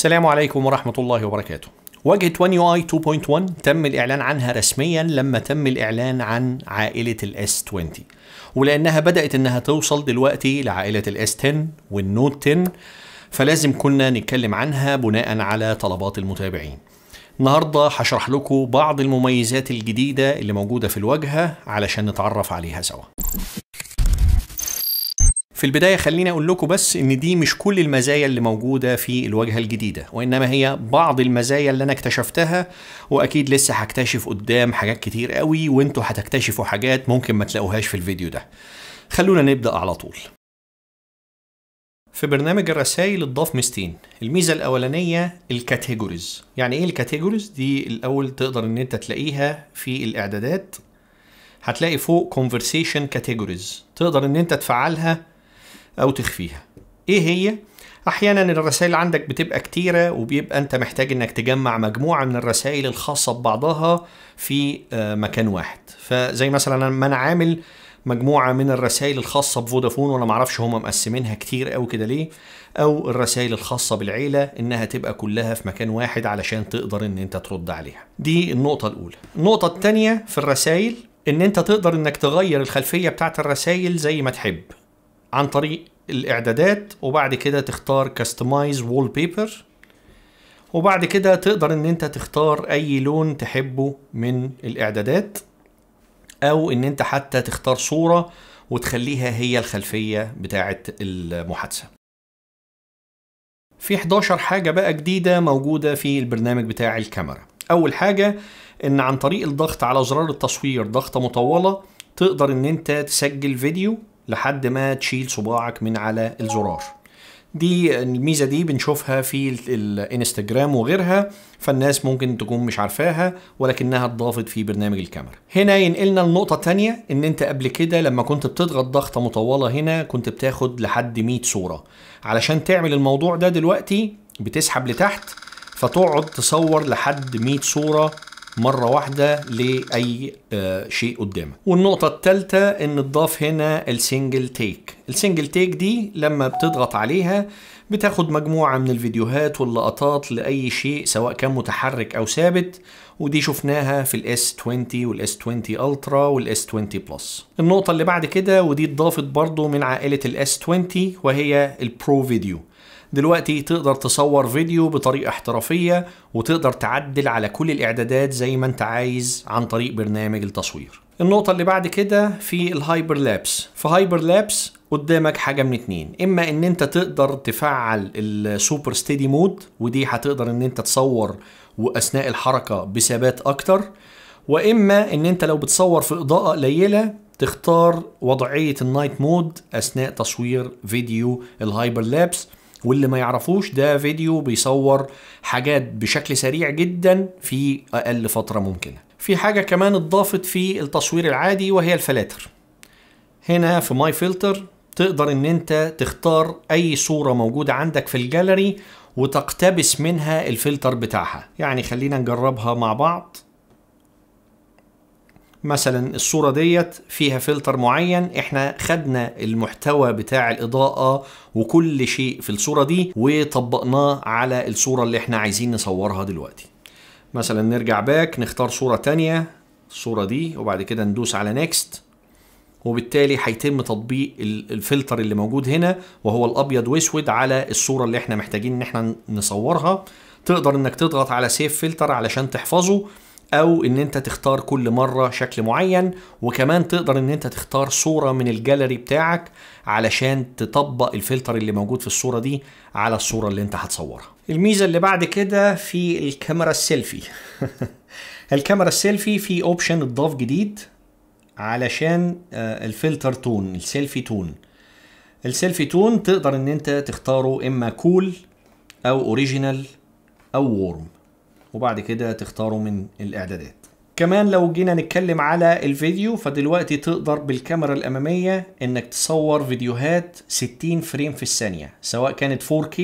السلام عليكم ورحمة الله وبركاته واجهة One UI 2.1 تم الإعلان عنها رسميا لما تم الإعلان عن عائلة الاس 20 ولأنها بدأت إنها توصل دلوقتي لعائلة الاس 10 والنوت 10 فلازم كنا نتكلم عنها بناء على طلبات المتابعين النهاردة هشرح لكم بعض المميزات الجديدة اللي موجودة في الواجهة علشان نتعرف عليها سوا في البداية خليني أقول لكم بس إن دي مش كل المزايا اللي موجودة في الواجهة الجديدة وإنما هي بعض المزايا اللي أنا اكتشفتها وأكيد لسه هكتشف قدام حاجات كتير قوي وإنتوا هتكتشفوا حاجات ممكن ما تلاقوهاش في الفيديو ده خلونا نبدأ على طول في برنامج الرسائل اتضاف ميزتين الميزة الأولانية الكاتيجوريز يعني إيه الكاتيجوريز؟ دي الأول تقدر إن أنت تلاقيها في الإعدادات هتلاقي فوق conversation categories تقدر إن أنت تفعلها أو تخفيها إيه هي؟ احيانا الرسائل عندك بتبقى كتيره وبيبقى انت محتاج انك تجمع مجموعه من الرسائل الخاصه ببعضها في آه، مكان واحد فزي مثلا ما انا عامل مجموعه من الرسائل الخاصه بفودافون وانا معرفش هم مقسمينها كتير او كده ليه او الرسائل الخاصه بالعيله انها تبقى كلها في مكان واحد علشان تقدر ان انت ترد عليها دي النقطه الاولى النقطه الثانيه في الرسائل ان انت تقدر انك تغير الخلفيه بتاعت الرسائل زي ما تحب عن طريق الاعدادات وبعد كده تختار كاستمايز وول بيبر وبعد كده تقدر ان انت تختار اي لون تحبه من الاعدادات او ان انت حتى تختار صورة وتخليها هي الخلفية بتاعة المحادثة في 11 حاجة بقى جديدة موجودة في البرنامج بتاع الكاميرا اول حاجة ان عن طريق الضغط على زرار التصوير ضغطة مطولة تقدر ان انت تسجل فيديو لحد ما تشيل صباعك من على الزرار دي الميزه دي بنشوفها في الانستجرام وغيرها فالناس ممكن تكون مش عارفاها ولكنها اتضافت في برنامج الكاميرا هنا ينقلنا لنقطه تانية ان انت قبل كده لما كنت بتضغط ضغطه مطوله هنا كنت بتاخد لحد 100 صوره علشان تعمل الموضوع ده دلوقتي بتسحب لتحت فتقعد تصور لحد 100 صوره مرة واحدة لأي آه، شيء قدامك والنقطة الثالثة ان تضاف هنا السنجل تيك السنجل تيك دي لما بتضغط عليها بتاخد مجموعة من الفيديوهات واللقطات لأي شيء سواء كان متحرك أو ثابت ودي شفناها في الاس 20 والاس 20 الترا والاس 20 بلس النقطة اللي بعد كده ودي اتضافت برضو من عائلة الاس 20 وهي البرو فيديو دلوقتي تقدر تصور فيديو بطريقة احترافية وتقدر تعدل على كل الإعدادات زي ما أنت عايز عن طريق برنامج التصوير النقطة اللي بعد كده في الهايبر لابس في هايبر لابس قدامك حاجة من اتنين اما ان انت تقدر تفعل السوبر ستيدي مود ودي هتقدر ان انت تصور واثناء الحركة بثبات اكتر واما ان انت لو بتصور في اضاءة قليلة تختار وضعية النايت مود اثناء تصوير فيديو الهايبر لابس واللي ما يعرفوش ده فيديو بيصور حاجات بشكل سريع جدا في اقل فتره ممكنه في حاجه كمان اتضافت في التصوير العادي وهي الفلاتر هنا في ماي فلتر تقدر ان انت تختار اي صوره موجوده عندك في الجاليري وتقتبس منها الفلتر بتاعها يعني خلينا نجربها مع بعض مثلا الصورة ديت فيها فلتر معين احنا خدنا المحتوى بتاع الاضاءة وكل شيء في الصورة دي وطبقناه على الصورة اللي احنا عايزين نصورها دلوقتي مثلا نرجع باك نختار صورة تانية الصورة دي وبعد كده ندوس على نيكست وبالتالي هيتم تطبيق الفلتر اللي موجود هنا وهو الابيض واسود على الصوره اللي احنا محتاجين ان احنا نصورها تقدر انك تضغط على سيف فلتر علشان تحفظه او ان انت تختار كل مره شكل معين وكمان تقدر ان انت تختار صوره من الجاليري بتاعك علشان تطبق الفلتر اللي موجود في الصوره دي على الصوره اللي انت هتصورها الميزه اللي بعد كده في الكاميرا السيلفي الكاميرا السيلفي في اوبشن اتضاف جديد علشان آه، الفلتر تون السيلفي تون السيلفي تون تقدر ان انت تختاره اما كول cool او اوريجينال او وورم وبعد كده تختاروا من الاعدادات كمان لو جينا نتكلم على الفيديو فدلوقتي تقدر بالكاميرا الأمامية إنك تصور فيديوهات 60 فريم في الثانية سواء كانت 4K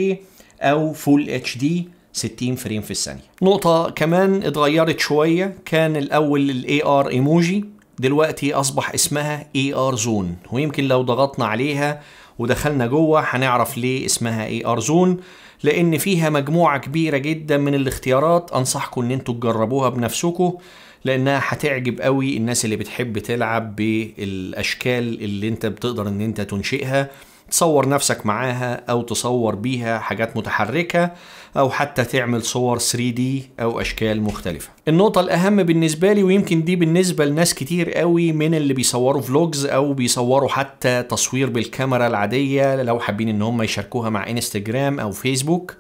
أو فول اتش دي 60 فريم في الثانية نقطة كمان اتغيرت شوية كان الأول الاي ار ايموجي دلوقتي أصبح اسمها اي ار زون ويمكن لو ضغطنا عليها ودخلنا جوه هنعرف ليه اسمها اي ار زون لان فيها مجموعة كبيرة جدا من الاختيارات انصحكم ان انتوا تجربوها بنفسكم لانها هتعجب قوي الناس اللي بتحب تلعب بالاشكال اللي انت بتقدر ان انت تنشئها تصور نفسك معاها أو تصور بيها حاجات متحركة أو حتى تعمل صور 3D أو أشكال مختلفة النقطة الأهم بالنسبة لي ويمكن دي بالنسبة لناس كتير قوي من اللي بيصوروا فلوجز أو بيصوروا حتى تصوير بالكاميرا العادية لو حابين إن هم يشاركوها مع انستجرام أو فيسبوك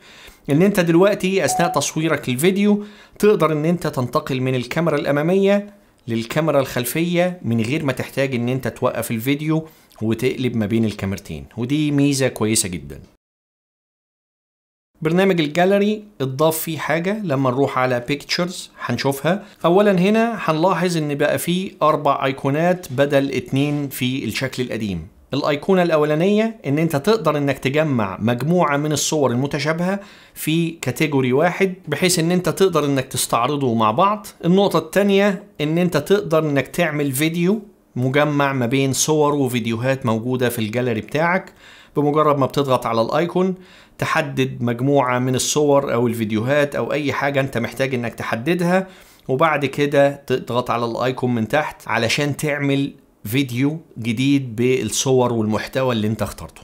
ان انت دلوقتي اثناء تصويرك الفيديو تقدر ان انت تنتقل من الكاميرا الامامية للكاميرا الخلفية من غير ما تحتاج ان انت توقف الفيديو وتقلب ما بين الكاميرتين ودي ميزة كويسة جدا برنامج الجاليري اتضاف فيه حاجة لما نروح على بيكتشرز هنشوفها اولا هنا هنلاحظ ان بقى فيه اربع ايقونات بدل اتنين في الشكل القديم الايقونه الاولانيه ان انت تقدر انك تجمع مجموعه من الصور المتشابهه في كاتيجوري واحد بحيث ان انت تقدر انك تستعرضه مع بعض النقطه الثانيه ان انت تقدر انك تعمل فيديو مجمع ما بين صور وفيديوهات موجوده في الجاليري بتاعك بمجرد ما بتضغط على الايكون تحدد مجموعه من الصور او الفيديوهات او اي حاجه انت محتاج انك تحددها وبعد كده تضغط على الايكون من تحت علشان تعمل فيديو جديد بالصور والمحتوى اللي انت اخترته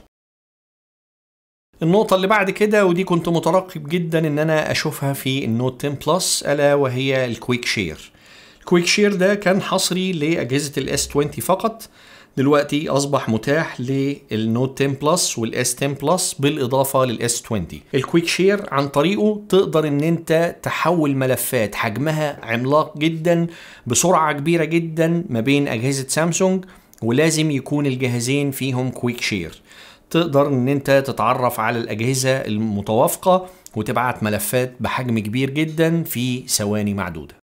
النقطة اللي بعد كده ودي كنت مترقب جدا ان انا اشوفها في النوت 10 بلس الا وهي الكويك شير الكويك شير ده كان حصري لاجهزة الاس 20 فقط دلوقتي اصبح متاح للنوت 10 بلس والاس 10 بلس بالاضافه للاس 20 الكويك شير عن طريقه تقدر ان انت تحول ملفات حجمها عملاق جدا بسرعه كبيره جدا ما بين اجهزه سامسونج ولازم يكون الجهازين فيهم كويك شير تقدر ان انت تتعرف على الاجهزه المتوافقه وتبعت ملفات بحجم كبير جدا في ثواني معدوده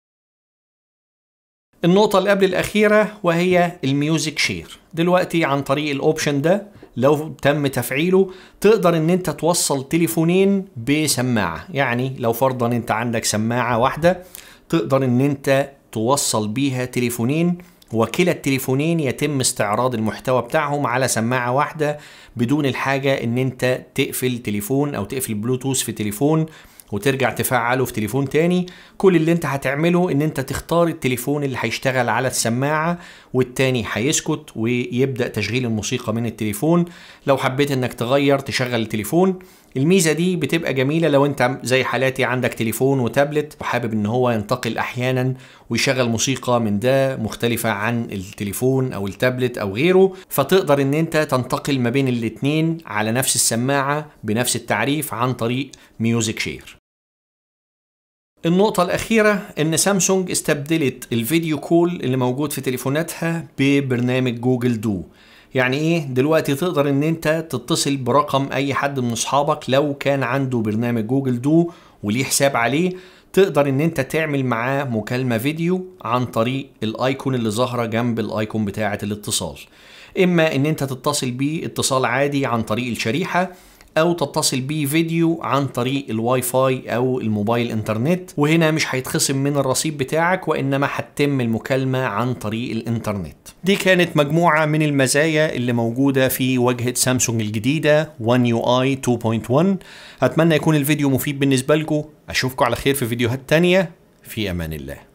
النقطة اللي قبل الأخيرة وهي الميوزك شير دلوقتي عن طريق الأوبشن ده لو تم تفعيله تقدر ان انت توصل تليفونين بسماعة يعني لو فرضا انت عندك سماعة واحدة تقدر ان انت توصل بيها تليفونين وكلا التليفونين يتم استعراض المحتوى بتاعهم على سماعة واحدة بدون الحاجة ان انت تقفل تليفون او تقفل بلوتوث في تليفون وترجع تفعله في تليفون تاني كل اللي انت هتعمله ان انت تختار التليفون اللي هيشتغل على السماعة والتاني هيسكت ويبدأ تشغيل الموسيقى من التليفون لو حبيت انك تغير تشغل التليفون الميزه دي بتبقى جميله لو انت زي حالاتي عندك تليفون وتابلت وحابب ان هو ينتقل احيانا ويشغل موسيقى من ده مختلفه عن التليفون او التابلت او غيره فتقدر ان انت تنتقل ما بين الاتنين على نفس السماعه بنفس التعريف عن طريق ميوزك شير النقطة الأخيرة إن سامسونج استبدلت الفيديو كول اللي موجود في تليفوناتها ببرنامج جوجل دو يعني ايه دلوقتي تقدر ان انت تتصل برقم اي حد من اصحابك لو كان عنده برنامج جوجل دو وليه حساب عليه تقدر ان انت تعمل معاه مكالمة فيديو عن طريق الايكون اللي ظاهرة جنب الايكون بتاعة الاتصال اما ان انت تتصل بيه اتصال عادي عن طريق الشريحة او تتصل بيه فيديو عن طريق الواي فاي او الموبايل انترنت وهنا مش هيتخصم من الرصيد بتاعك وانما هتتم المكالمه عن طريق الانترنت دي كانت مجموعه من المزايا اللي موجوده في واجهه سامسونج الجديده 1 يو اي 2.1 اتمنى يكون الفيديو مفيد بالنسبه لكم اشوفكم على خير في فيديوهات تانية في امان الله